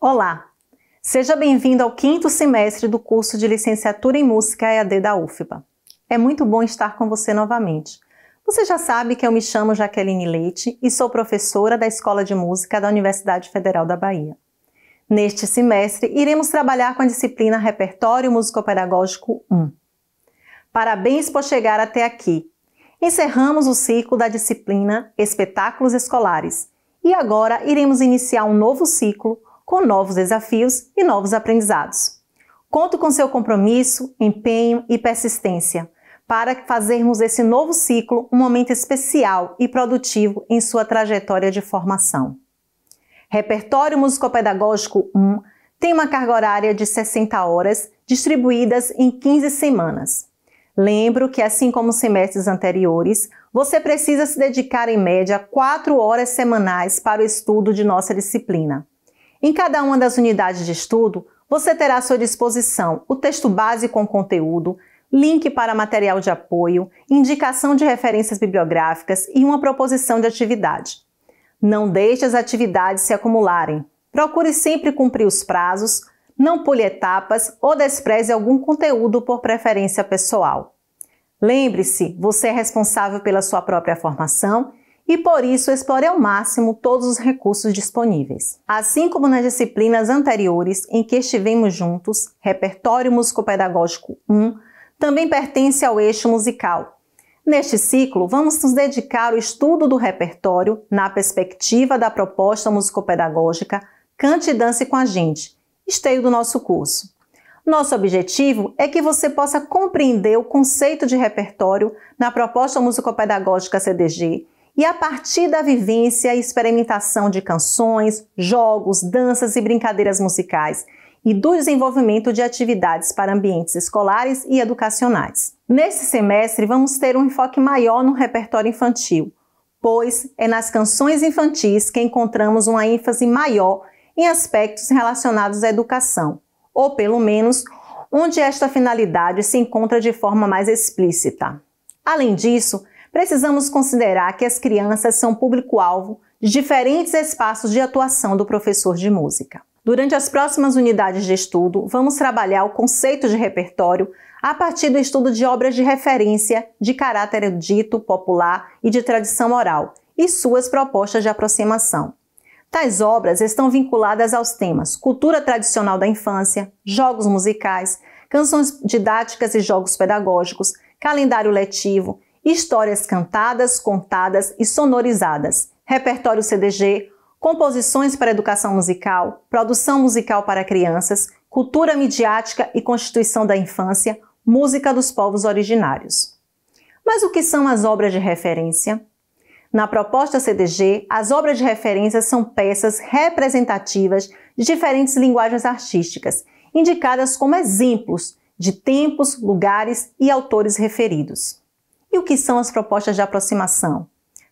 Olá! Seja bem-vindo ao quinto semestre do curso de Licenciatura em Música EAD da UFBA. É muito bom estar com você novamente. Você já sabe que eu me chamo Jaqueline Leite e sou professora da Escola de Música da Universidade Federal da Bahia. Neste semestre, iremos trabalhar com a disciplina Repertório Músico-Pedagógico 1. Parabéns por chegar até aqui! Encerramos o ciclo da disciplina Espetáculos Escolares e agora iremos iniciar um novo ciclo com novos desafios e novos aprendizados. Conto com seu compromisso, empenho e persistência para fazermos esse novo ciclo um momento especial e produtivo em sua trajetória de formação. Repertório Musicopedagógico 1 tem uma carga horária de 60 horas, distribuídas em 15 semanas. Lembro que, assim como semestres anteriores, você precisa se dedicar em média 4 horas semanais para o estudo de nossa disciplina. Em cada uma das unidades de estudo, você terá à sua disposição o texto base com conteúdo, link para material de apoio, indicação de referências bibliográficas e uma proposição de atividade. Não deixe as atividades se acumularem. Procure sempre cumprir os prazos, não pule etapas ou despreze algum conteúdo por preferência pessoal. Lembre-se, você é responsável pela sua própria formação e por isso explore ao máximo todos os recursos disponíveis. Assim como nas disciplinas anteriores em que estivemos juntos, repertório Musicopedagógico 1 também pertence ao eixo musical. Neste ciclo, vamos nos dedicar ao estudo do repertório na perspectiva da proposta musicopedagógica Cante e Dance com a gente, esteio do nosso curso. Nosso objetivo é que você possa compreender o conceito de repertório na proposta musicopedagógica CDG e a partir da vivência e experimentação de canções, jogos, danças e brincadeiras musicais e do desenvolvimento de atividades para ambientes escolares e educacionais. Nesse semestre, vamos ter um enfoque maior no repertório infantil, pois é nas canções infantis que encontramos uma ênfase maior em aspectos relacionados à educação, ou pelo menos onde esta finalidade se encontra de forma mais explícita. Além disso, precisamos considerar que as crianças são público-alvo de diferentes espaços de atuação do professor de música. Durante as próximas unidades de estudo, vamos trabalhar o conceito de repertório a partir do estudo de obras de referência de caráter erudito, popular e de tradição oral e suas propostas de aproximação. Tais obras estão vinculadas aos temas cultura tradicional da infância, jogos musicais, canções didáticas e jogos pedagógicos, calendário letivo, histórias cantadas, contadas e sonorizadas, repertório CDG, composições para educação musical, produção musical para crianças, cultura midiática e constituição da infância, música dos povos originários. Mas o que são as obras de referência? Na proposta CDG, as obras de referência são peças representativas de diferentes linguagens artísticas, indicadas como exemplos de tempos, lugares e autores referidos o que são as propostas de aproximação?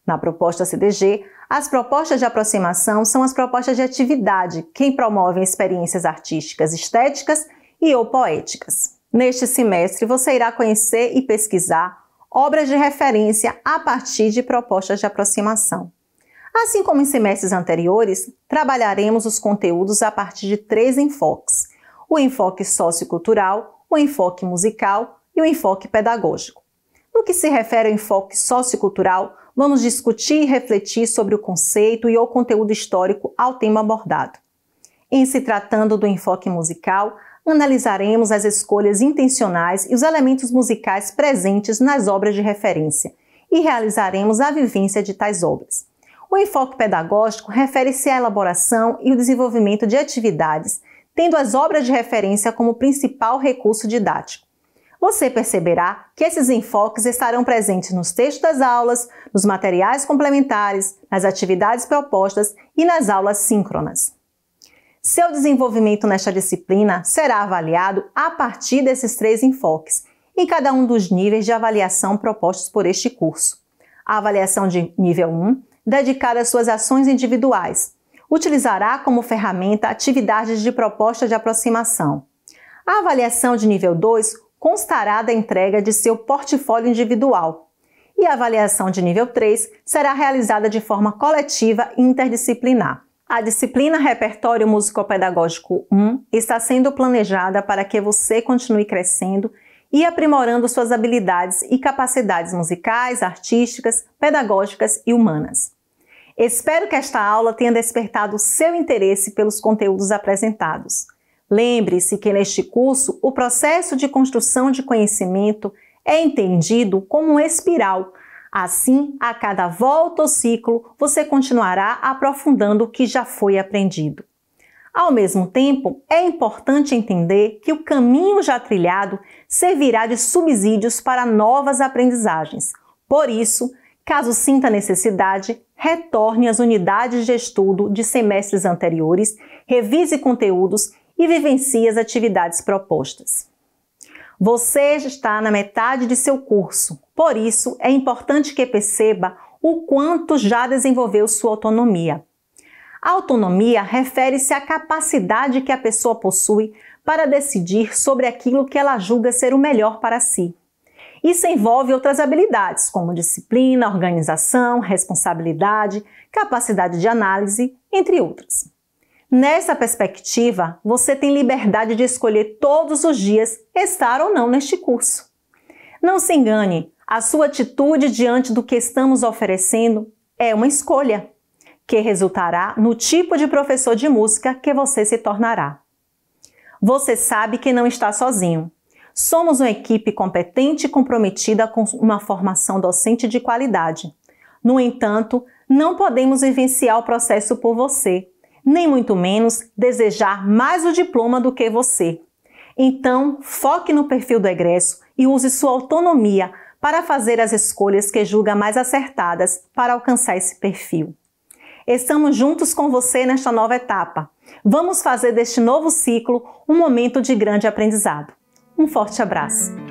Na proposta CDG, as propostas de aproximação são as propostas de atividade que promovem experiências artísticas estéticas e ou poéticas. Neste semestre, você irá conhecer e pesquisar obras de referência a partir de propostas de aproximação. Assim como em semestres anteriores, trabalharemos os conteúdos a partir de três enfoques: o enfoque sociocultural, o enfoque musical e o enfoque pedagógico que se refere ao enfoque sociocultural, vamos discutir e refletir sobre o conceito e o conteúdo histórico ao tema abordado. Em se tratando do enfoque musical, analisaremos as escolhas intencionais e os elementos musicais presentes nas obras de referência e realizaremos a vivência de tais obras. O enfoque pedagógico refere-se à elaboração e o desenvolvimento de atividades, tendo as obras de referência como principal recurso didático você perceberá que esses enfoques estarão presentes nos textos das aulas, nos materiais complementares, nas atividades propostas e nas aulas síncronas. Seu desenvolvimento nesta disciplina será avaliado a partir desses três enfoques, em cada um dos níveis de avaliação propostos por este curso. A avaliação de nível 1, dedicada às suas ações individuais, utilizará como ferramenta atividades de proposta de aproximação. A avaliação de nível 2 constará da entrega de seu portfólio individual. E a avaliação de nível 3 será realizada de forma coletiva e interdisciplinar. A disciplina Repertório Musicopedagógico pedagógico 1 está sendo planejada para que você continue crescendo e aprimorando suas habilidades e capacidades musicais, artísticas, pedagógicas e humanas. Espero que esta aula tenha despertado seu interesse pelos conteúdos apresentados. Lembre-se que neste curso o processo de construção de conhecimento é entendido como uma espiral. Assim, a cada volta ou ciclo, você continuará aprofundando o que já foi aprendido. Ao mesmo tempo, é importante entender que o caminho já trilhado servirá de subsídios para novas aprendizagens. Por isso, caso sinta necessidade, retorne às unidades de estudo de semestres anteriores, revise conteúdos e vivencie as atividades propostas. Você já está na metade de seu curso, por isso é importante que perceba o quanto já desenvolveu sua autonomia. A autonomia refere-se à capacidade que a pessoa possui para decidir sobre aquilo que ela julga ser o melhor para si. Isso envolve outras habilidades, como disciplina, organização, responsabilidade, capacidade de análise, entre outras. Nessa perspectiva, você tem liberdade de escolher todos os dias estar ou não neste curso. Não se engane, a sua atitude diante do que estamos oferecendo é uma escolha, que resultará no tipo de professor de música que você se tornará. Você sabe que não está sozinho. Somos uma equipe competente e comprometida com uma formação docente de qualidade. No entanto, não podemos vivenciar o processo por você, nem muito menos desejar mais o diploma do que você. Então, foque no perfil do egresso e use sua autonomia para fazer as escolhas que julga mais acertadas para alcançar esse perfil. Estamos juntos com você nesta nova etapa. Vamos fazer deste novo ciclo um momento de grande aprendizado. Um forte abraço!